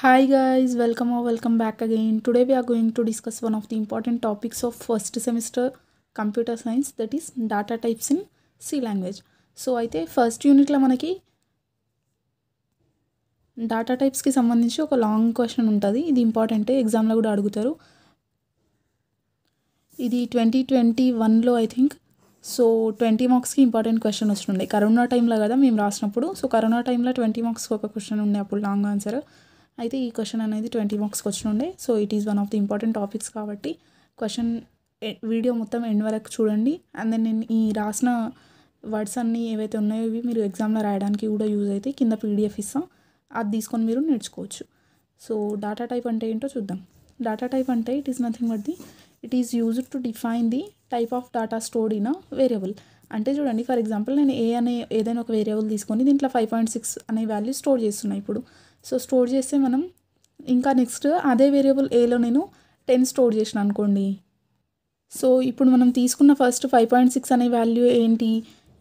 Hi guys, welcome welcome back again again. Today we are going to discuss one of the important topics of first semester computer science that is data types in C language. So అయితే first యూనిట్లో మనకి data టైప్స్కి సంబంధించి ఒక long question ఉంటుంది ఇది ఇంపార్టెంటే ఎగ్జామ్లో కూడా అడుగుతారు ఇది ట్వంటీ ట్వంటీ వన్లో ఐ థింక్ సో ట్వంటీ మార్క్స్కి ఇంపార్టెంట్ క్వశ్చన్ వస్తుండే కరోనా టైంలో కదా మేము రాసినప్పుడు సో కరోనా టైంలో ట్వంటీ మార్క్స్కి ఒక క్వశ్చన్ ఉండే అప్పుడు లాంగ్ ఆన్సర్ అయితే ఈ క్వశ్చన్ అనేది ట్వంటీ మార్క్స్కి ఉండే so it is one of the important topics కాబట్టి క్వశ్చన్ వీడియో eh, మొత్తం ఎండ్ వరకు చూడండి అండ్ దెన్ నేను ఈ రాసిన వర్డ్స్ అన్నీ ఏవైతే ఉన్నాయో ఇవి మీరు ఎగ్జామ్లో రాయడానికి కూడా యూజ్ అయితే కింద పీడిఎఫ్ ఇస్తాం అది తీసుకొని మీరు నేర్చుకోవచ్చు సో డాటా టైప్ అంటే ఏంటో చూద్దాం డాటా టైప్ అంటే it is nothing but the it is used to define the type of data stored in a variable అంటే చూడండి ఫర్ ఎగ్జాంపుల్ నేను ఏ అనే ఏదైనా ఒక వేరియబుల్ తీసుకొని దీంట్లో ఫైవ్ పాయింట్ సిక్స్ అనే వాల్యూ స్టోర్ చేస్తున్నాయి ఇప్పుడు సో స్టోర్ చేస్తే మనం ఇంకా నెక్స్ట్ అదే వేరియబుల్ ఏలో నేను టెన్ స్టోర్ చేసిన అనుకోండి సో ఇప్పుడు మనం తీసుకున్న ఫస్ట్ ఫైవ్ పాయింట్ సిక్స్ అనే వాల్యూ ఏంటి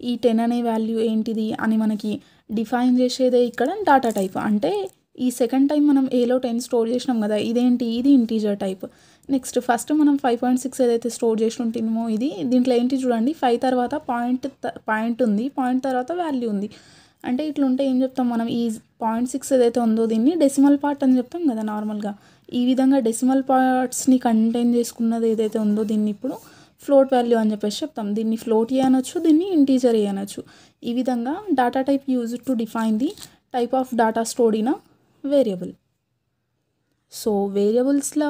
ఈ టెన్ అనే వాల్యూ ఏంటిది అని మనకి డిఫైన్ చేసేదే ఇక్కడ డాటా టైప్ అంటే ఈ సెకండ్ టైం మనం ఏలో టెన్ స్టోర్ చేసినాం కదా ఇదేంటి ఇది ఇంటీజర్ టైప్ నెక్స్ట్ ఫస్ట్ మనం ఫైవ్ పాయింట్ సిక్స్ ఏదైతే స్టోర్ చేసి ఉంటున్నామో ఇది దీంట్లో ఏంటి చూడండి ఫైవ్ తర్వాత పాయింట్ పాయింట్ ఉంది పాయింట్ తర్వాత వాల్యూ ఉంది అంటే ఇట్లుంటే ఏం చెప్తాం మనం ఈ పాయింట్ సిక్స్ ఏదైతే ఉందో దీన్ని డెసిమల్ పార్ట్ అని చెప్తాం కదా నార్మల్గా ఈ విధంగా డెసిమల్ పార్ట్స్ని కంటైన్ చేసుకున్నది ఏదైతే ఉందో దీన్ని ఇప్పుడు ఫ్లోట్ వాల్యూ అని చెప్పేసి చెప్తాం దీన్ని ఫ్లోట్ చేయనొచ్చు దీన్ని ఇంటీజర్ చేయనొచ్చు ఈ విధంగా data type use to define the type of data stored in variable so వేరియబుల్స్లో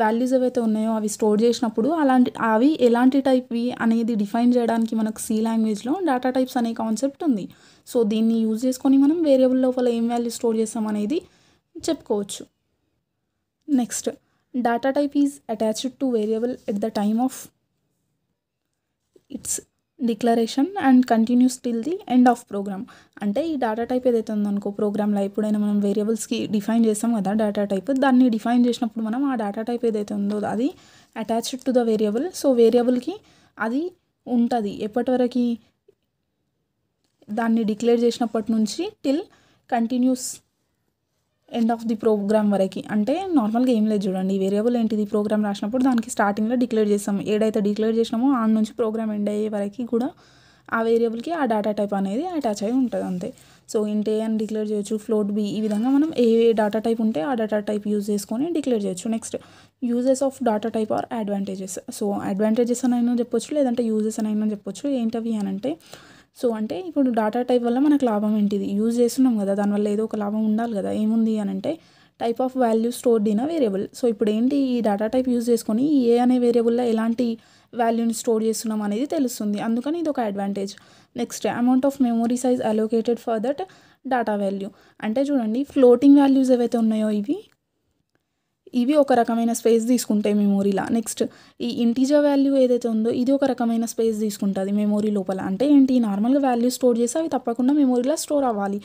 వాల్యూస్ ఏవైతే ఉన్నాయో అవి స్టోర్ చేసినప్పుడు అలాంటి అవి ఎలాంటి టైప్వి అనేది డిఫైన్ చేయడానికి మనకు సి లాంగ్వేజ్లో డేటా టైప్స్ అనే కాన్సెప్ట్ ఉంది సో దీన్ని యూజ్ చేసుకొని మనం వేరియబుల్ లోపల ఏం వాల్యూ స్టోర్ చేస్తాం అనేది చెప్పుకోవచ్చు next data type is attached to variable at the time of its declaration and continues till the end of program అంటే ఈ డేటా టైప్ ఏదైతే ఉందనుకో ప్రోగ్రామ్లో ఎప్పుడైనా మనం వేరియబుల్స్కి డిఫైన్ చేస్తాం కదా డేటా టైప్ దాన్ని డిఫైన్ చేసినప్పుడు మనం ఆ డేటా టైప్ ఏదైతే ఉందో అది attached to the variable so వేరియబుల్కి అది ఉంటుంది ఎప్పటి వరకు దాన్ని డిక్లేర్ చేసినప్పటి నుంచి till continues end of the program వరకు అంటే నార్మల్గా ఏం లేదు చూడండి వేరియబుల్ ఏంటిది ప్రోగ్రామ్ రాసినప్పుడు దానికి స్టార్టింగ్లో డిక్లేర్ చేస్తాం ఏడైతే డిక్లేర్ చేసినామో ఆ నుంచి ప్రోగ్రామ్ ఎండ్ అయ్యే వరకు కూడా ఆ వేరియబుల్కి ఆ డేటా టైప్ అనేది అటాచ్ అయి ఉంటుంది అంతే సో ఇంటే అని డిక్లేర్ చేయొచ్చు ఫ్లోట్ బి ఈ విధంగా మనం ఏ డేటా టైప్ ఉంటే ఆ డేటా టైప్ యూజ్ చేసుకొని డిక్లేర్ చేయొచ్చు next uses of data type are advantages so advantages అని అయినా చెప్పొచ్చు లేదంటే యూజెస్ అని అయినా చెప్పొచ్చు ఏంటవి అని అంటే సో అంటే ఇప్పుడు డాటా టైప్ వల్ల మనకు లాభం ఏంటిది యూజ్ చేస్తున్నాం కదా దానివల్ల ఏదో ఒక లాభం ఉండాలి కదా ఏముంది అని అంటే type of value stored in a variable so ఇప్పుడు ఏంటి ఈ డేటా టైప్ యూజ్ చేసుకొని ఏ అనే వేరియబుల్లో ఎలాంటి వాల్యూని స్టోర్ చేస్తున్నాం అనేది తెలుస్తుంది అందుకని ఇది ఒక advantage next amount of memory size allocated for that data value అంటే చూడండి ఫ్లోటింగ్ వాల్యూస్ ఏవైతే ఉన్నాయో ఇవి ఇవి ఒక రకమైన స్పేస్ తీసుకుంటాయి మెమోరీలా నెక్స్ట్ ఈ ఇంటీజర్ వాల్యూ ఏదైతే ఉందో ఇది ఒక రకమైన స్పేస్ తీసుకుంటుంది మెమోరీ లోపల అంటే ఏంటి నార్మల్గా వాల్యూ స్టోర్ చేసి అవి తప్పకుండా మెమోరీలో స్టోర్ అవ్వాలి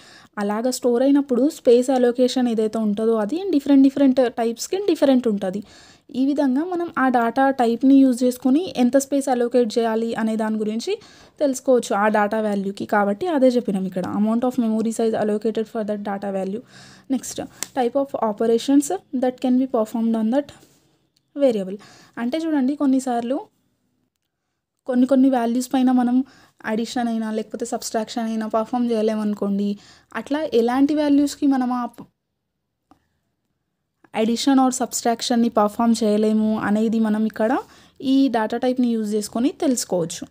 అలాగ స్టోర్ అయినప్పుడు స్పేస్ అలొకేషన్ ఏదైతే ఉంటుందో అది డిఫరెంట్ డిఫరెంట్ టైప్స్కి డిఫరెంట్ ఉంటుంది ఈ విధంగా మనం ఆ డాటా టైప్ని యూజ్ చేసుకొని ఎంత స్పేస్ అలోకేట్ చేయాలి అనే దాని గురించి తెలుసుకోవచ్చు ఆ డాటా వాల్యూకి కాబట్టి అదే చెప్పినాం ఇక్కడ amount of memory size allocated for that data value next type of operations that can be performed on that variable అంటే చూడండి కొన్నిసార్లు కొన్ని కొన్ని వాల్యూస్ పైన మనం అడిషన్ అయినా లేకపోతే సబ్స్ట్రాక్షన్ అయినా పర్ఫామ్ చేయలేమనుకోండి అట్లా ఎలాంటి వాల్యూస్కి మనం ఆ అడిషన్ ఆర్ సబ్స్ట్రాక్షన్ని పర్ఫామ్ చేయలేము అనేది మనం ఇక్కడ ఈ డేటా టైప్ని యూజ్ చేసుకొని తెలుసుకోవచ్చు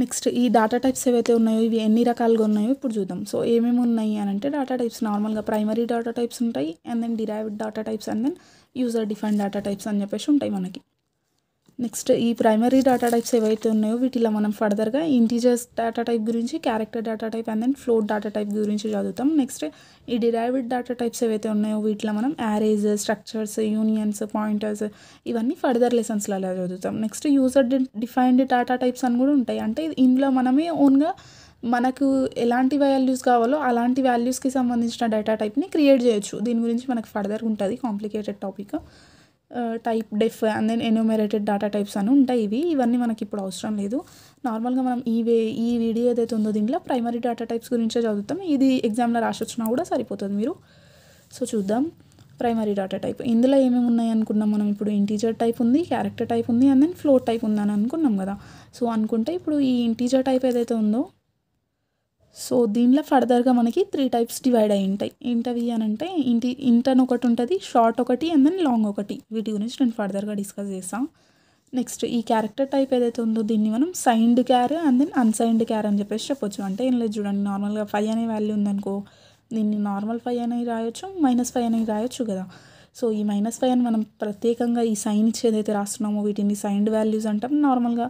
నెక్స్ట్ ఈ డేటా టైప్స్ ఏవైతే ఉన్నాయో ఇవి ఎన్ని రకాలుగా ఉన్నాయో ఇప్పుడు చూద్దాం సో ఏమేమి ఉన్నాయి అని అంటే డేటా టైప్స్ నార్మల్గా ప్రైమరీ డేటా టైప్స్ ఉంటాయి and then derived data types and then user define data types అని చెప్పేసి ఉంటాయి మనకి నెక్స్ట్ ఈ ప్రైమరీ డేటా టైప్స్ ఏవైతే ఉన్నాయో వీటిలో మనం ఫర్దర్గా ఇంటీజర్స్ డేటా టైప్ గురించి character data type and then float data type గురించి చదువుతాం నెక్స్ట్ ఈ డిరైవ్డ్ డేటా టైప్స్ ఏవైతే ఉన్నాయో వీటిలో మనం యారేజ్ స్ట్రక్చర్స్ యూనియన్స్ పాయింటర్స్ ఇవన్నీ ఫర్దర్ లెసన్స్లో అలా చదువుతాం next user defined data types అని కూడా ఉంటాయి అంటే ఇందులో మనమే ఓన్గా మనకు ఎలాంటి వాల్యూస్ కావాలో అలాంటి వాల్యూస్కి సంబంధించిన డేటా టైప్ని క్రియేట్ చేయొచ్చు దీని గురించి మనకు ఫర్దర్గా ఉంటుంది complicated topic typedef and then enumerated data types అని ఉంటాయి ఇవి ఇవన్నీ మనకి ఇప్పుడు అవసరం లేదు నార్మల్గా మనం ఈ వే ఈ వీడియో ఏదైతే ఉందో దీంట్లో ప్రైమరీ డేటా టైప్స్ గురించే చదువుతాం ఇది ఎగ్జామ్లో రాసి వచ్చినా కూడా సరిపోతుంది మీరు సో చూద్దాం ప్రైమరీ డేటా టైప్ ఇందులో ఏమేమి ఉన్నాయి అనుకున్నాం మనం ఇప్పుడు ఇంటీజర్ టైప్ ఉంది క్యారెక్టర్ టైప్ ఉంది అండ్ దెన్ ఫ్లోర్ టైప్ ఉందని అనుకున్నాం కదా సో అనుకుంటే ఇప్పుడు ఈ ఇంటీజర్ టైప్ ఏదైతే ఉందో సో దీనిలో ఫర్దర్గా మనకి త్రీ టైప్స్ డివైడ్ అయి ఉంటాయి ఏంటవి అని అంటే ఇంటి ఇంటర్న్ ఒకటి ఉంటుంది షార్ట్ ఒకటి అండ్ దెన్ లాంగ్ ఒకటి వీటి గురించి నేను ఫర్దర్గా డిస్కస్ చేస్తాను నెక్స్ట్ ఈ క్యారెక్టర్ టైప్ ఏదైతే ఉందో దీన్ని మనం signed char and then unsigned char అని చెప్పేసి చెప్పొచ్చు అంటే ఏం లేదు చూడండి నార్మల్గా ఫైవ్ అనే వాల్యూ ఉందనుకో దీన్ని నార్మల్ ఫైవ్ అనేవి రాయొచ్చు మైనస్ ఫైవ్ అనేవి రాయొచ్చు కదా సో ఈ మైనస్ ఫైవ్ అని మనం ప్రత్యేకంగా ఈ సైన్ ఇచ్చి ఏదైతే రాస్తున్నామో వీటిని సైన్డ్ వాల్యూస్ అంటాం నార్మల్గా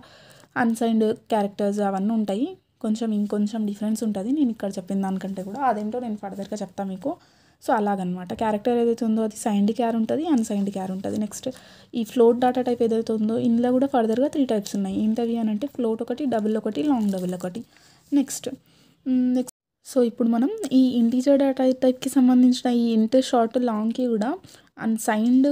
అన్సైన్డ్ క్యారెక్టర్స్ అవన్నీ ఉంటాయి కొంచెం ఇంకొంచెం డిఫరెన్స్ ఉంటుంది నేను ఇక్కడ చెప్పిన దానికంటే కూడా అదేంటో నేను ఫర్దర్గా చెప్తాను మీకు సో అలాగనమాట క్యారెక్టర్ ఏదైతే ఉందో అది సైండ్ క్యార్ ఉంటుంది అన్సైండ్ క్యార్ ఉంటుంది నెక్స్ట్ ఈ ఫ్లోట్ డాటా టైప్ ఏదైతే ఉందో ఇందులో కూడా ఫర్దర్గా త్రీ టైప్స్ ఉన్నాయి ఏంటవి అని అంటే ఫ్లోట్ ఒకటి డబుల్ ఒకటి లాంగ్ డబుల్ ఒకటి నెక్స్ట్ నెక్స్ట్ సో ఇప్పుడు మనం ఈ ఇంటీజర్ డేటా టైప్కి సంబంధించిన ఈ ఇంటర్ షార్ట్ లాంగ్కి కూడా and signed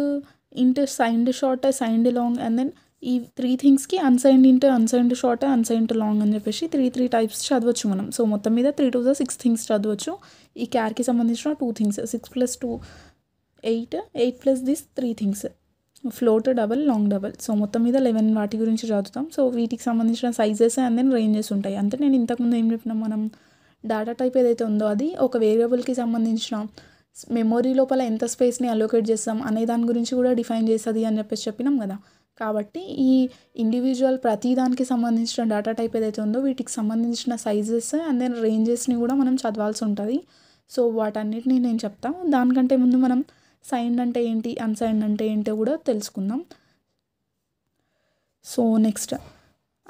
int signed short signed long and then ఈ త్రీ థింగ్స్కి unsigned int unsigned short unsigned long అని చెప్పేసి త్రీ త్రీ టైప్స్ చదవచ్చు మనం సో మొత్తం మీద three to the six things చదవచ్చు ఈ క్యార్కి సంబంధించిన two things six plus two eight eight plus this three things float double long double so మొత్తం మీద లెవెన్ వాటి గురించి చదువుతాం సో వీటికి సంబంధించిన సైజెస్ అండ్ దెన్ రేంజెస్ ఉంటాయి అంటే నేను ఇంతకుముందు ఏం చెప్పినా మనం డేటా టైప్ ఏదైతే ఉందో అది ఒక వేరియబుల్కి సంబంధించిన మెమొరీ లోపల ఎంత స్పేస్ని అలోకేట్ చేస్తాం అనే దాని గురించి కూడా డిఫైన్ చేస్తుంది అని చెప్పేసి చెప్పినాం కదా కాబట్టి ఈ ఇండివిజువల్ ప్రతి దానికి సంబంధించిన డేటా టైప్ ఏదైతే ఉందో వీటికి సంబంధించిన సైజెస్ అండ్ దెన్ రేంజెస్ని కూడా మనం చదవాల్సి ఉంటుంది సో వాటన్నిటిని నేను చెప్తాను దానికంటే ముందు మనం సైన్డ్ అంటే ఏంటి అన్సైన్డ్ అంటే ఏంటో కూడా తెలుసుకుందాం సో నెక్స్ట్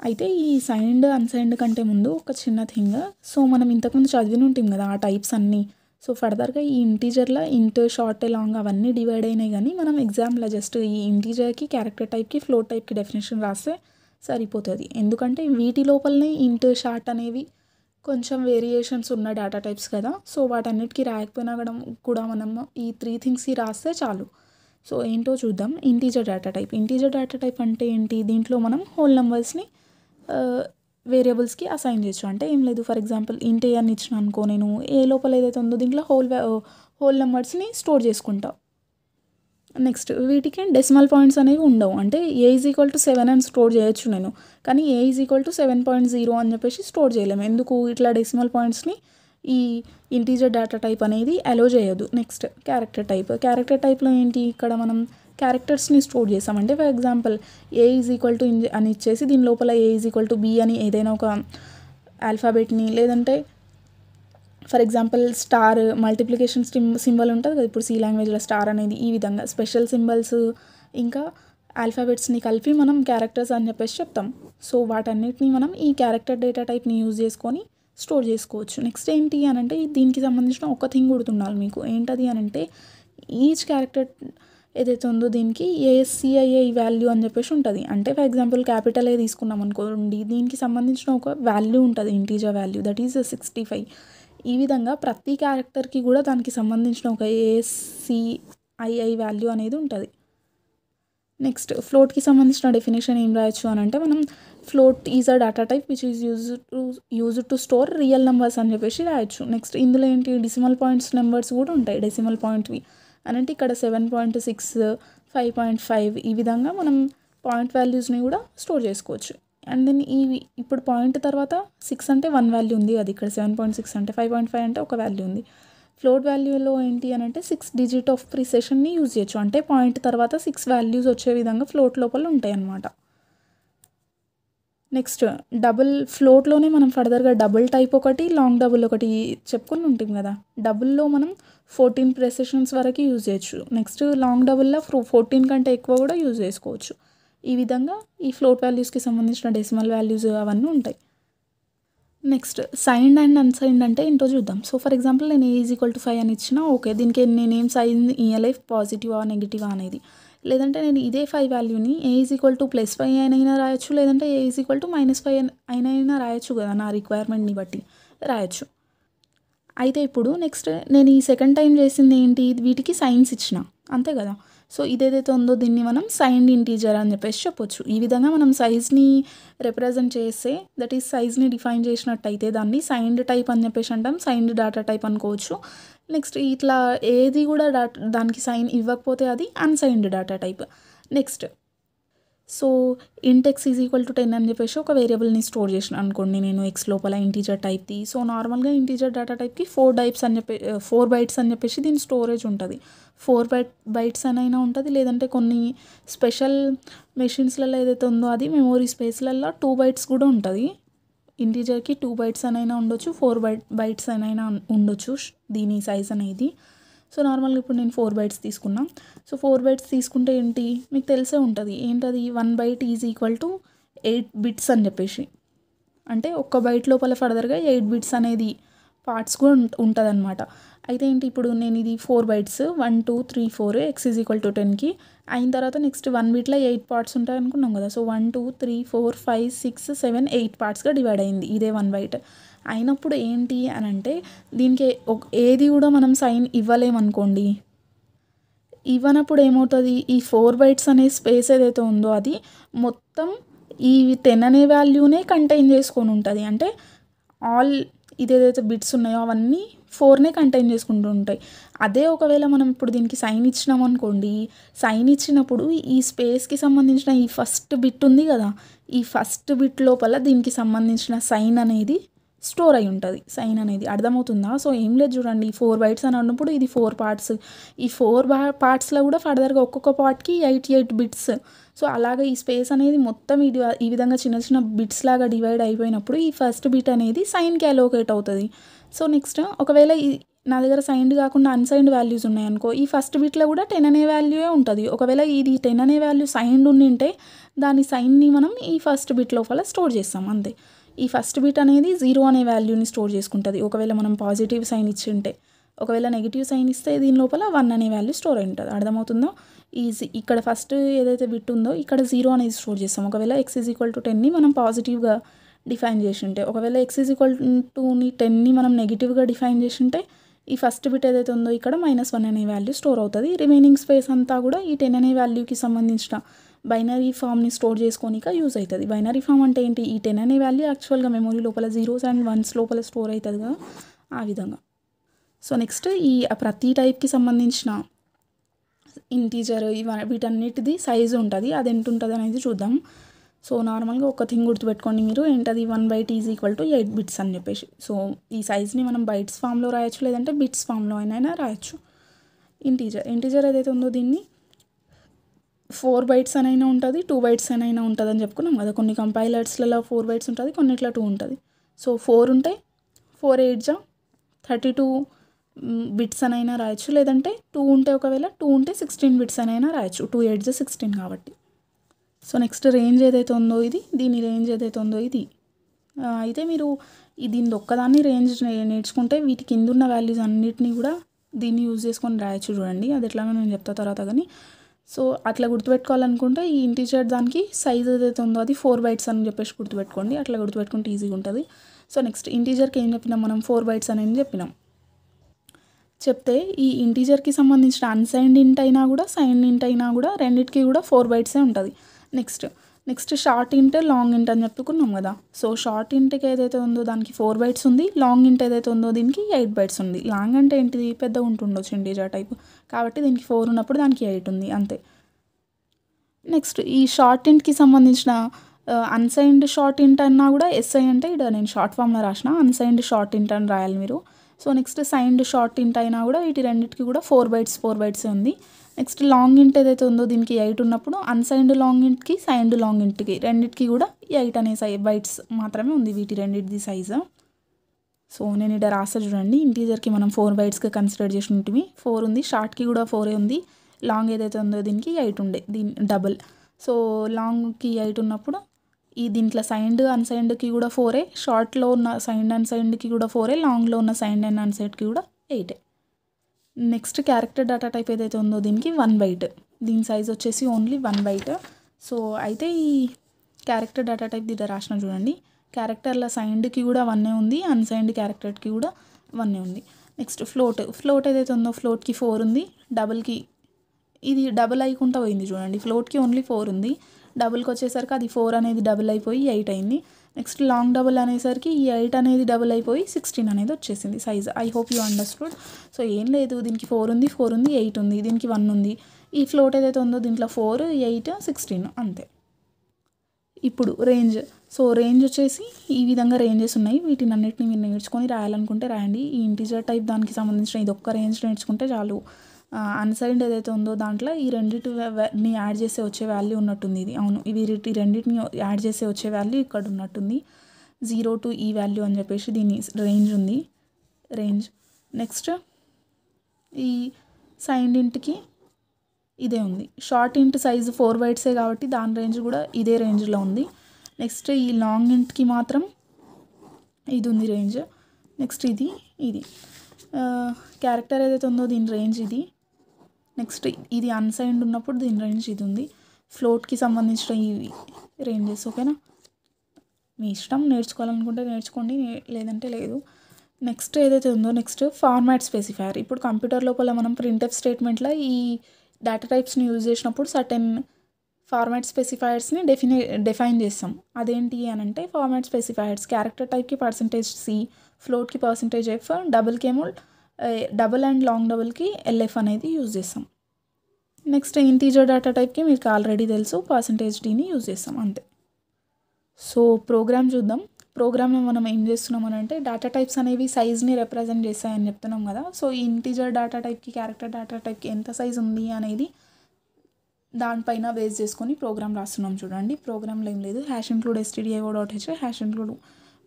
అయితే ఈ సైన్డ్ అన్సైన్డ్ కంటే ముందు ఒక చిన్న థింగ్ సో మనం ఇంతకుముందు చదివి ఉంటాం కదా ఆ టైప్స్ అన్నీ సో ఫర్దర్గా ఈ ఇంటీజర్లో ఇంట్ షార్ట్ లాంగ్ అవన్నీ డివైడ్ అయినాయి కానీ మనం ఎగ్జామ్లో జస్ట్ ఈ ఇంటీజర్కి క్యారెక్టర్ టైప్కి ఫ్లోర్ టైప్కి డెఫినేషన్ రాస్తే సరిపోతుంది ఎందుకంటే వీటి లోపలనే ఇంట్ షార్ట్ అనేవి కొంచెం వేరియేషన్స్ ఉన్న డేటా టైప్స్ కదా సో వాటన్నిటికీ రాయకపోయినా కూడా మనం ఈ త్రీ ఈ రాస్తే చాలు సో ఏంటో చూద్దాం integer data type integer data type అంటే ఏంటి దీంట్లో మనం హోల్ నెంబర్స్ని వేరియబుల్స్కి అసైన్ చేయొచ్చు అంటే ఏం లేదు ఫర్ ఎగ్జాంపుల్ ఇంటి అని ఇచ్చిన అనుకో నేను ఏ లోపల ఏదైతే ఉందో దీంట్లో హోల్ హోల్ నెంబర్స్ని స్టోర్ చేసుకుంటావు నెక్స్ట్ వీటికి డెసిమల్ పాయింట్స్ అనేవి ఉండవు అంటే a is equal to seven అని స్టోర్ చేయొచ్చు నేను కానీ a is equal to seven point zero అని చెప్పేసి స్టోర్ చేయలేము ఎందుకు ఇట్లా డెసిమల్ పాయింట్స్ని ఈ ఇంటీజర్ డేటా టైప్ అనేది అలో చేయదు నెక్స్ట్ క్యారెక్టర్ టైప్ క్యారెక్టర్ టైప్లో ఏంటి ఇక్కడ మనం క్యారెక్టర్స్ని స్టోర్ చేసామంటే for example a is equal to అని ఇచ్చేసి దీని లోపల a is equal to b అని ఏదైనా ఒక ఆల్ఫాబెట్ని లేదంటే for example star multiplication symbol ఉంటుంది కదా ఇప్పుడు సి లాంగ్వేజ్లో స్టార్ అనేది ఈ విధంగా స్పెషల్ సింబల్స్ ఇంకా ఆల్ఫాబెట్స్ని కలిపి మనం క్యారెక్టర్స్ అని చెప్పేసి చెప్తాం సో వాటన్నిటిని మనం ఈ క్యారెక్టర్ డేటా టైప్ని యూజ్ చేసుకొని స్టోర్ చేసుకోవచ్చు నెక్స్ట్ ఏంటి అని అంటే దీనికి సంబంధించిన ఒక థింగ్ గుర్తుండాలి మీకు ఏంటది అని అంటే ఈచ్ క్యారెక్టర్ ఏదైతే ఉందో దీనికి ఏఎస్సిఐఏ వాల్యూ అని చెప్పేసి ఉంటుంది అంటే ఫర్ ఎగ్జాంపుల్ క్యాపిటల్ ఏ తీసుకున్నాం అనుకోండి దీనికి సంబంధించిన ఒక వాల్యూ ఉంటుంది integer value that is sixty five ఈ విధంగా ప్రతి క్యారెక్టర్కి కూడా దానికి సంబంధించిన ఒక ఏఎస్సిఐఐ వాల్యూ అనేది ఉంటుంది నెక్స్ట్ ఫ్లోట్కి సంబంధించిన డెఫినేషన్ ఏం రాయొచ్చు అని అంటే మనం float is a data type which is use to use to store real numbers అని చెప్పేసి రాయొచ్చు నెక్స్ట్ ఇందులో ఏంటి డెసిమల్ పాయింట్స్ నెంబర్స్ కూడా ఉంటాయి డెసిమల్ పాయింట్వి అని అంటే ఇక్కడ seven point six five point five ఈ విధంగా మనం పాయింట్ వాల్యూస్ని కూడా స్టోర్ చేసుకోవచ్చు అండ్ దెన్ ఈ ఇప్పుడు పాయింట్ తర్వాత సిక్స్ అంటే వన్ వాల్యూ ఉంది అది ఇక్కడ సెవెన్ పాయింట్ సిక్స్ అంటే ఫైవ్ పాయింట్ ఫైవ్ అంటే ఒక వాల్యూ ఉంది ఫ్లోట్ వాల్యూలో ఏంటి అని అంటే సిక్స్ డిజిట్ ఆఫ్ ప్రిసెషన్ని యూజ్ చేయొచ్చు అంటే పాయింట్ తర్వాత సిక్స్ వాల్యూస్ వచ్చే విధంగా ఫ్లోట్ లోపల ఉంటాయి అన్నమాట నెక్స్ట్ డబుల్ ఫ్లోట్లోనే మనం ఫర్దర్గా డబుల్ టైప్ ఒకటి లాంగ్ డబుల్ ఒకటి చెప్పుకుని ఉంటుంది కదా డబుల్లో మనం ఫోర్టీన్ ప్రెసెషన్స్ వరకు యూజ్ చేయొచ్చు నెక్స్ట్ లాంగ్ డబుల్లో ఫోర్టీన్ కంటే ఎక్కువ కూడా యూజ్ చేసుకోవచ్చు ఈ విధంగా ఈ ఫ్లోట్ వాల్యూస్కి సంబంధించిన డెసిమల్ వాల్యూస్ అవన్నీ ఉంటాయి నెక్స్ట్ సైన్డ్ అండ్ అన్సైన్డ్ అంటే ఏంటో చూద్దాం సో ఫర్ ఎగ్జాంపుల్ నేను a is equal to five అని ఇచ్చినా ఓకే దీనికి నేనేం సైన్ పాజిటివ్ ఆ నెగిటివ్ అనేది లేదంటే నేను ఇదే ఫైవ్ వాల్యూని a is equal to plus five అయినా రాయొచ్చు లేదంటే a is equal to minus five అయినా రాయొచ్చు కదా నా రిక్వైర్మెంట్ని బట్టి రాయొచ్చు అయితే ఇప్పుడు నెక్స్ట్ నేను ఈ సెకండ్ టైం చేసింది ఏంటి వీటికి సైన్స్ ఇచ్చిన అంతే కదా సో ఇదేదైతే ఉందో దీన్ని మనం సైన్ ఇంటీజర్ అని చెప్పేసి చెప్పొచ్చు ఈ విధంగా మనం సైజ్ని రిప్రజెంట్ చేస్తే దట్ ఈస్ సైజ్ని డిఫైన్ చేసినట్టయితే దాన్ని సైన్డ్ టైప్ అని చెప్పేసి అంటాం సైన్డ్ డాటా టైప్ అనుకోవచ్చు నెక్స్ట్ ఇట్లా ఏది కూడా డాటా దానికి సైన్ ఇవ్వకపోతే అది unsigned data type next so int x is equal to ten అని చెప్పేసి ఒక వేరియబుల్ని స్టోర్ చేసిన అనుకోండి నేను ఎక్స్ లోపల ఇంటీజర్ టైప్ది సో నార్మల్గా ఇంటీజర్ డేటా టైప్కి ఫోర్ టైప్స్ అని చెప్పి ఫోర్ బైట్స్ అని చెప్పేసి దీని స్టోరేజ్ ఉంటుంది ఫోర్ బైట్ బైట్స్ అనైనా ఉంటుంది లేదంటే కొన్ని స్పెషల్ మెషిన్స్లలో ఏదైతే ఉందో అది మెమోరీ స్పేస్లలో టూ బైట్స్ కూడా ఉంటుంది ఇంటీజర్కి టూ బైట్స్ అనైనా ఉండొచ్చు ఫోర్ బైట్ బైట్స్ అనైనా ఉండొచ్చు దీని సైజ్ అనేది సో నార్మల్గా ఇప్పుడు నేను ఫోర్ బైట్స్ తీసుకున్నా సో ఫోర్ బైట్స్ తీసుకుంటే ఏంటి మీకు తెలిసే ఉంటుంది ఏంటది one byte is equal to eight bits అని చెప్పేసి అంటే ఒక్క బైట్ లోపల ఫర్దర్గా ఎయిట్ బిట్స్ అనేది పార్ట్స్ కూడా ఉంటుంది అనమాట అయితే ఏంటి ఇప్పుడు నేను ఇది four bytes one two three four x is equal to టెన్కి అయిన తర్వాత నెక్స్ట్ వన్ బీట్లో ఎయిట్ పార్ట్స్ ఉంటాయి అనుకున్నాం కదా so one two three four five six seven eight పార్ట్స్గా డివైడ్ అయింది ఇదే వన్ బైట్ అయినప్పుడు ఏంటి అని అంటే దీనికి ఏది కూడా మనం సైన్ ఇవ్వలేమనుకోండి ఇవ్వనప్పుడు ఏమవుతుంది ఈ ఫోర్ బైట్స్ అనే స్పేస్ ఏదైతే ఉందో అది మొత్తం ఈ టెన్ అనే వాల్యూనే కంటైన్ చేసుకొని ఉంటుంది అంటే ఆల్ ఇదేదైతే బిట్స్ ఉన్నాయో అవన్నీ ఫోర్నే కంటైన్ చేసుకుంటూ ఉంటాయి అదే ఒకవేళ మనం ఇప్పుడు దీనికి సైన్ ఇచ్చినాం అనుకోండి సైన్ ఇచ్చినప్పుడు ఈ స్పేస్కి సంబంధించిన ఈ ఫస్ట్ బిట్ ఉంది కదా ఈ ఫస్ట్ బిట్ లోపల దీనికి సంబంధించిన సైన్ అనేది స్టోర్ అయి ఉంటుంది సైన్ అనేది అర్థమవుతుందా సో ఏం లేదు చూడండి ఫోర్ బైట్స్ అని అన్నప్పుడు ఇది ఫోర్ పార్ట్స్ ఈ ఫోర్ బా పార్ట్స్లో కూడా ఫర్దర్గా ఒక్కొక్క పార్ట్కి ఎయిట్ ఎయిట్ బిట్స్ సో అలాగే ఈ స్పేస్ అనేది మొత్తం ఇది ఈ విధంగా చిన్న చిన్న బిట్స్ లాగా డివైడ్ అయిపోయినప్పుడు ఈ ఫస్ట్ బిట్ అనేది సైన్కి అలోకేట్ అవుతుంది సో నెక్స్ట్ ఒకవేళ నా దగ్గర సైన్డ్ కాకుండా అన్సైన్డ్ వాల్యూస్ ఉన్నాయనుకో ఈ ఫస్ట్ బిట్లో కూడా టెన్ అనే వాల్యూయే ఉంటుంది ఒకవేళ ఇది టెన్ అనే వాల్యూ సైన్డ్ ఉండింటే దాని సైన్ని మనం ఈ ఫస్ట్ బిట్ లోపల స్టోర్ చేస్తాం అంతే ఈ ఫస్ట్ బిట్ అనేది జీరో అనే వాల్యూని స్టోర్ చేసుకుంటుంది ఒకవేళ మనం పాజిటివ్ సైన్ ఇచ్చి ఉంటే ఒకవేళ నెగిటివ్ సైన్ ఇస్తే దీని లోపల వన్ అనే వాల్యూ స్టోర్ అయి ఉంటుంది అర్థమవుతుందో ఈజీ ఇక్కడ ఫస్ట్ ఏదైతే బిట్ ఉందో ఇక్కడ జీరో అనేది స్టోర్ చేస్తాం ఒకవేళ ఎక్స్ ఈజ్ ఈక్వల్ టు టెన్ని మనం పాజిటివ్గా డిఫైన్ చేసి ఉంటే ఒకవేళ ఎక్స్ ఈజ్ ఈక్వల్ టూని టెన్ని మనం నెగిటివ్గా డిఫైన్ చేసి ఉంటే ఈ ఫస్ట్ బిట్ ఏదైతే ఉందో ఇక్కడ మైనస్ వన్ అనే వాల్యూ స్టోర్ అవుతుంది రిమైనింగ్ స్పేస్ అంతా కూడా ఈ టెన్ అనే వాల్యూకి సంబంధించిన బైనరీ ఫామ్ని స్టోర్ చేసుకోనిక యూజ్ అవుతుంది బైనరీ ఫామ్ అంటే ఏంటి ఈ టెన్ అనే వాల్యూ యాక్చువల్గా మెమొరీ లోపల జీరోస్ అండ్ వన్స్ లోపల స్టోర్ అవుతుందిగా ఆ విధంగా సో నెక్స్ట్ ఈ ప్రతి టైప్కి సంబంధించిన ఇంటీజర్ ఇవ వీటన్నిటిది సైజు ఉంటుంది అది ఎంత ఉంటుంది అనేది చూద్దాం సో నార్మల్గా ఒక థింగ్ గుర్తుపెట్టుకోండి మీరు ఏంటది one byte is equal to eight bits అని చెప్పేసి సో ఈ సైజ్ని మనం బైట్స్ ఫామ్లో రాయొచ్చు లేదంటే బిట్స్ ఫామ్లో అయినా రాయొచ్చు ఇంటీజర్ ఇంటీజర్ ఏదైతే ఉందో దీన్ని ఫోర్ బైట్స్ అనైనా ఉంటుంది టూ బైట్స్ అనైనా ఉంటుంది అని చెప్పుకున్నాం కదా కొన్ని కంపైలర్స్లలో ఫోర్ బైట్స్ ఉంటుంది ఇట్లా టూ ఉంటుంది సో ఫోర్ ఉంటాయి ఫోర్ ఎయిట్ జా థర్టీ టూ బిట్స్ అనైనా రాయొచ్చు లేదంటే టూ ఉంటే ఒకవేళ టూ ఉంటే సిక్స్టీన్ బిట్స్ అనైనా రాయొచ్చు టూ ఎయిట్ జా సిక్స్టీన్ కాబట్టి సో నెక్స్ట్ రేంజ్ ఏదైతే ఉందో ఇది దీని రేంజ్ ఏదైతే ఉందో ఇది అయితే మీరు దీని ఒక్కదాన్ని రేంజ్ నేర్చుకుంటే వీటి కింద ఉన్న వాల్యూస్ అన్నిటినీ కూడా దీన్ని యూజ్ చేసుకొని రాయొచ్చు చూడండి అది ఎట్లాగో నేను చెప్తా తర్వాత కానీ సో అట్లా గుర్తుపెట్టుకోవాలనుకుంటే ఈ ఇంటీజర్ దానికి సైజ్ ఏదైతే ఉందో అది ఫోర్ బైట్స్ అని చెప్పేసి గుర్తుపెట్టుకోండి అట్లా గుర్తుపెట్టుకుంటే ఈజీగా ఉంటుంది సో నెక్స్ట్ ఇంటీజర్కి ఏం చెప్పినాం మనం ఫోర్ బైట్స్ అనేది చెప్పినాం చెప్తే ఈ ఇంటీజర్కి సంబంధించిన అన్సైన్డ్ ఇంట్ అయినా కూడా సైన్డ్ ఇంట్ అయినా కూడా రెండింటికి కూడా ఫోర్ బైట్సే ఉంటుంది next next short int long int అని చెప్పుకున్నాం కదా సో షార్ట్ ఇంట్కి ఏదైతే ఉందో దానికి ఫోర్ బైట్స్ ఉంది లాంగ్ ఇంట్ ఏదైతే ఉందో దీనికి ఎయిట్ బైట్స్ ఉంది లాంగ్ అంటే ఏంటిది పెద్ద ఉంటుండొచ్చు ఇండిజా టైప్ కాబట్టి దీనికి ఫోర్ ఉన్నప్పుడు దానికి ఎయిట్ ఉంది అంతే నెక్స్ట్ ఈ షార్ట్ ఇంట్కి సంబంధించిన అన్సైన్డ్ షార్ట్ ఇంట్ అన్నా కూడా ఎస్ఐ అంటే ఇక్కడ నేను షార్ట్ ఫామ్లో రాసిన అన్సైన్డ్ షార్ట్ ఇంట్ అని రాయాలి మీరు సో నెక్స్ట్ సైన్డ్ షార్ట్ ఇంట్ అయినా కూడా వీటి రెండింటికి కూడా ఫోర్ బైట్స్ ఫోర్ బైట్స్ ఉంది నెక్స్ట్ లాంగ్ ఇంట్ ఏదైతే ఉందో దీనికి ఎయిట్ ఉన్నప్పుడు అన్సైన్డ్ లాంగ్ ఇంట్కి సైన్డ్ లాంగ్ ఇంట్కి రెండింటికి కూడా ఎయిట్ అనే సై బైట్స్ మాత్రమే ఉంది వీటి రెండింటిది సైజు సో నేను ఇక్కడ రాస్తా చూడండి ఇంటీజర్కి మనం ఫోర్ బైట్స్గా కన్సిడర్ చేసి ఉంటుంది ఫోర్ ఉంది షార్ట్కి కూడా ఫోరే ఉంది లాంగ్ ఏదైతే ఉందో దీనికి ఎయిట్ ఉండే దీని డబల్ సో లాంగ్కి ఎయిట్ ఉన్నప్పుడు ఈ దీంట్లో సైండ్ అన్సైన్డ్కి కూడా ఫోరే షార్ట్లో ఉన్న సైండ్ అన్సైన్డ్కి కూడా ఫోరే లాంగ్లో ఉన్న సైండ్ అండ్ అన్సైడ్కి కూడా ఎయిటే నెక్స్ట్ క్యారెక్టర్ డేటా టైప్ ఏదైతే ఉందో దీనికి వన్ బైట్ దీని సైజ్ వచ్చేసి ఓన్లీ వన్ బైట్ సో అయితే ఈ క్యారెక్టర్ డేటా టైప్ దీని రాసిన చూడండి క్యారెక్టర్ల సైన్డ్కి కూడా వన్నే ఉంది అన్సైన్డ్ క్యారెక్టర్కి కూడా వన్నే ఉంది నెక్స్ట్ ఫ్లోట్ ఫ్లోట్ ఏదైతే ఉందో ఫ్లోట్కి ఫోర్ ఉంది డబుల్కి ఇది డబుల్ అయ్యకుండా పోయింది చూడండి ఫ్లోట్కి ఓన్లీ ఫోర్ ఉంది డబుల్కి వచ్చేసరికి అది ఫోర్ అనేది డబుల్ అయిపోయి ఎయిట్ అయింది నెక్స్ట్ లాంగ్ డబుల్ అనేసరికి ఈ ఎయిట్ అనేది డబుల్ అయిపోయి సిక్స్టీన్ అనేది వచ్చేసింది size I hope you understood so ఏం లేదు దీనికి ఫోర్ ఉంది ఫోర్ ఉంది ఎయిట్ ఉంది దీనికి వన్ ఉంది ఈ ఫ్లోట్ ఏదైతే ఉందో దీంట్లో ఫోర్ ఎయిట్ సిక్స్టీన్ అంతే ఇప్పుడు రేంజ్ సో రేంజ్ వచ్చేసి ఈ విధంగా రేంజెస్ ఉన్నాయి వీటిని అన్నింటినీ మీరు నేర్చుకొని రాయాలనుకుంటే రాయండి ఈ ఇంటీజర్ టైప్ దానికి సంబంధించిన ఇది ఒక్క రేంజ్ నేర్చుకుంటే చాలు అన్సైన్డ్ ఏదైతే ఉందో దాంట్లో ఈ రెండింటిని యాడ్ చేసే వచ్చే వాల్యూ ఉన్నట్టుంది ఇది అవును ఇవి ఈ రెండింటిని యాడ్ చేసే వచ్చే వాల్యూ ఇక్కడ ఉన్నట్టుంది జీరో టు ఈ వాల్యూ అని చెప్పేసి దీని రేంజ్ ఉంది రేంజ్ నెక్స్ట్ ఈ సైండ్ ఇంట్కి ఇదే ఉంది షార్ట్ ఇంట్ సైజు ఫోర్ వైట్సే కాబట్టి దాని రేంజ్ కూడా ఇదే రేంజ్లో ఉంది నెక్స్ట్ ఈ లాంగ్ ఇంట్కి మాత్రం ఇది ఉంది రేంజ్ నెక్స్ట్ ఇది ఇది క్యారెక్టర్ ఏదైతే ఉందో దీని రేంజ్ ఇది నెక్స్ట్ ఇది అన్సైన్డ్ ఉన్నప్పుడు దీని రేంజ్ ఇది ఉంది ఫ్లోట్కి సంబంధించిన ఇవి రేంజెస్ ఓకేనా మీ ఇష్టం నేర్చుకోవాలనుకుంటే నేర్చుకోండి లేదంటే లేదు నెక్స్ట్ ఏదైతే ఉందో నెక్స్ట్ ఫార్మాట్ స్పెసిఫైర్ ఇప్పుడు కంప్యూటర్ లోపల మనం ప్రింట్ఎఫ్ స్టేట్మెంట్లో ఈ డేటా టైప్స్ని యూజ్ చేసినప్పుడు సర్టెన్ ఫార్మాట్ స్పెసిఫైర్స్ని డెఫిని డిఫైన్ చేస్తాం అదేంటి అని అంటే ఫార్మాట్ స్పెసిఫైర్స్ క్యారెక్టర్ టైప్కి పర్సంటేజ్ సి ఫ్లోట్కి పర్సంటేజ్ ఎఫ్ కేమోల్డ్ డబుల్ అండ్ లాంగ్ డబుల్కి ఎల్ఎఫ్ అనేది యూజ్ చేస్తాం నెక్స్ట్ ఇంటీజర్ డేటా టైప్కి మీకు ఆల్రెడీ తెలుసు పర్సంటేజ్ డీని యూజ్ చేస్తాం అంతే సో ప్రోగ్రామ్ చూద్దాం ప్రోగ్రామ్లో మనం ఏం చేస్తున్నాం అని అంటే డేటా టైప్స్ అనేవి సైజ్ని రిప్రజెంట్ చేస్తాయని చెప్తున్నాం కదా సో ఈ ఇంటీజర్ డేటా టైప్కి క్యారెక్టర్ డేటా టైప్కి ఎంత సైజ్ ఉంది అనేది దానిపైన బేస్ చేసుకొని ప్రోగ్రామ్ రాస్తున్నాం చూడండి ప్రోగ్రామ్లో ఏం లేదు hash include STDIO dot H hash include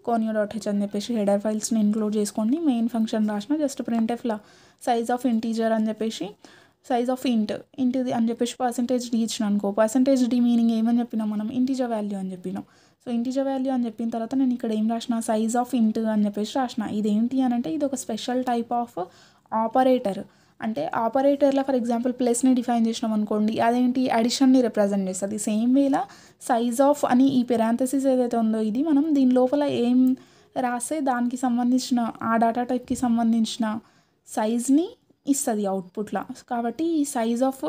conio dot H అని చెప్పేసి హెడర్ ఫైల్స్ని ఇంక్లూడ్ చేసుకోండి మెయిన్ ఫంక్షన్ రాసిన జస్ట్ ప్రింట్ ఎఫ్లా సైజ్ ఆఫ్ ఇంటీజర్ అని చెప్పేసి సైజ్ ఆఫ్ ఇంట్ ఇంటిది అని చెప్పేసి పర్సంటేజ్ డి ఇచ్చిన అనుకో పర్సంటేజ్ డి మీనింగ్ ఏమని చెప్పినాం మనం ఇంటీజర్ వాల్యూ అని చెప్పినాం సో ఇంటీజర్ వాల్యూ అని చెప్పిన తర్వాత నేను ఇక్కడ ఏం రాసిన సైజ్ ఆఫ్ ఇంట్ అని చెప్పేసి రాసిన ఇదేంటి అని అంటే ఇది ఒక స్పెషల్ టైప్ ఆఫ్ ఆపరేటర్ అంటే ఆపరేటర్లో ఫర్ ఎగ్జాంపుల్ ప్లస్ని డిఫైన్ చేసినాం అనుకోండి అదేంటి అడిషన్ని రిప్రజెంట్ చేస్తుంది సేమ్ వేలా సైజ్ ఆఫ్ అని ఈ పెరాంతసిస్ ఏదైతే ఉందో ఇది మనం దీని లోపల ఏం రాస్తే దానికి సంబంధించిన ఆ డేటా టైప్కి సంబంధించిన సైజ్ని ఇస్తుంది అవుట్పుట్లో కాబట్టి ఈ సైజ్ ఆఫ్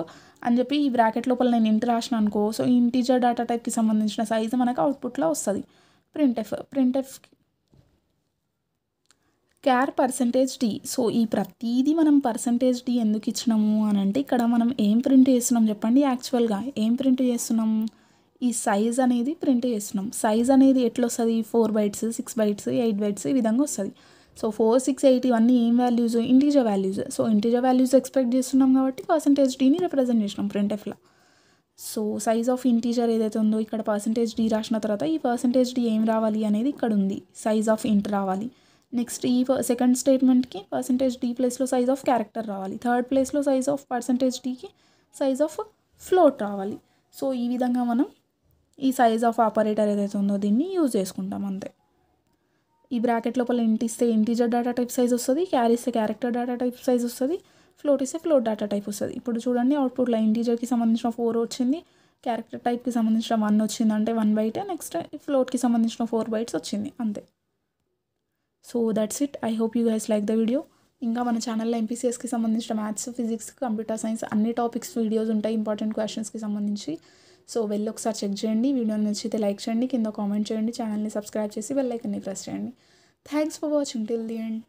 అని చెప్పి ఈ బ్రాకెట్ లోపల నేను ఇంటర్ రాసిన అనుకో సో ఇంటీజర్ డాటా టైప్కి సంబంధించిన సైజ్ మనకు అవుట్పుట్లో వస్తుంది print F print F char percentage D so ఈ ప్రతీది మనం పర్సంటేజ్ డి ఎందుకు ఇచ్చినాము అని అంటే ఇక్కడ మనం ఏం ప్రింట్ చేస్తున్నాం చెప్పండి యాక్చువల్గా ఏం ప్రింట్ చేస్తున్నాం ఈ సైజ్ అనేది ప్రింట్ చేస్తున్నాం సైజ్ అనేది ఎట్లా వస్తుంది four bytes six bytes eight bytes ఈ విధంగా వస్తుంది సో ఫోర్ సిక్స్ ఎయిట్ ఇవన్నీ ఏం values integer values so integer values expect చేస్తున్నాం కాబట్టి పర్సంటేజ్ డీని రిప్రజెంట్ చేసినాం ప్రింట్ ఎఫ్లా సో సైజ్ ఆఫ్ ఇంటీజర్ ఏదైతే ఉందో ఇక్కడ పర్సంటేజ్ డీ రాసిన తర్వాత ఈ పర్సంటేజ్ డీ ఏం రావాలి అనేది ఇక్కడ ఉంది సైజ్ ఆఫ్ ఇంట్ రావాలి నెక్స్ట్ ఈ సెకండ్ స్టేట్మెంట్కి పర్సంటేజ్ డీ ప్లేస్లో సైజ్ ఆఫ్ క్యారెక్టర్ రావాలి థర్డ్ ప్లేస్లో సైజ్ ఆఫ్ పర్సంటేజ్ డీకి సైజ్ ఆఫ్ ఫ్లోట్ రావాలి సో ఈ విధంగా మనం ఈ సైజ్ ఆఫ్ ఆపరేటర్ ఏదైతే ఉందో దీన్ని యూజ్ చేసుకుంటాం అంతే ఈ బ్రాకెట్ లోపల ఇంట్ ఇస్తే ఇంటీజర్ డేటా టైప్ సైజ్ వస్తుంది క్యారీ ఇస్తే క్యారెక్టర్ డేటా టైప్ సైజ్ వస్తుంది ఫ్లోట్ ఇస్తే ఫ్లోట్ డేటా టైప్ వస్తుంది ఇప్పుడు చూడండి అవుట్పుట్లో ఇంటీజర్కి సంబంధించిన ఫోర్ వచ్చింది క్యారెక్టర్ టైప్కి సంబంధించిన వన్ వచ్చింది అంటే వన్ బైటే నెక్స్ట్ ఫ్లోట్కి సంబంధించిన ఫోర్ బైట్స్ వచ్చింది అంతే so that's it I hope you guys like the video ఇంకా మన ఛానల్లో ఎంపీసీఎస్కి సంబంధించిన మ్యాథ్స్ ఫిజిక్స్ కంప్యూటర్ సైన్స్ అన్ని టాపిక్స్ వీడియోస్ ఉంటాయి ఇంపార్టెంట్ క్వశ్చన్స్కి సంబంధించి సో వెళ్ళి ఒకసారి చెక్ చేయండి వీడియో నచ్చితే లైక్ చేయండి కింద కామెంట్ చేయండి ఛానల్ని సబ్స్క్రైబ్ చేసి వెళ్ళైకన్నీ ప్రెస్ చేయండి thanks for watching till the end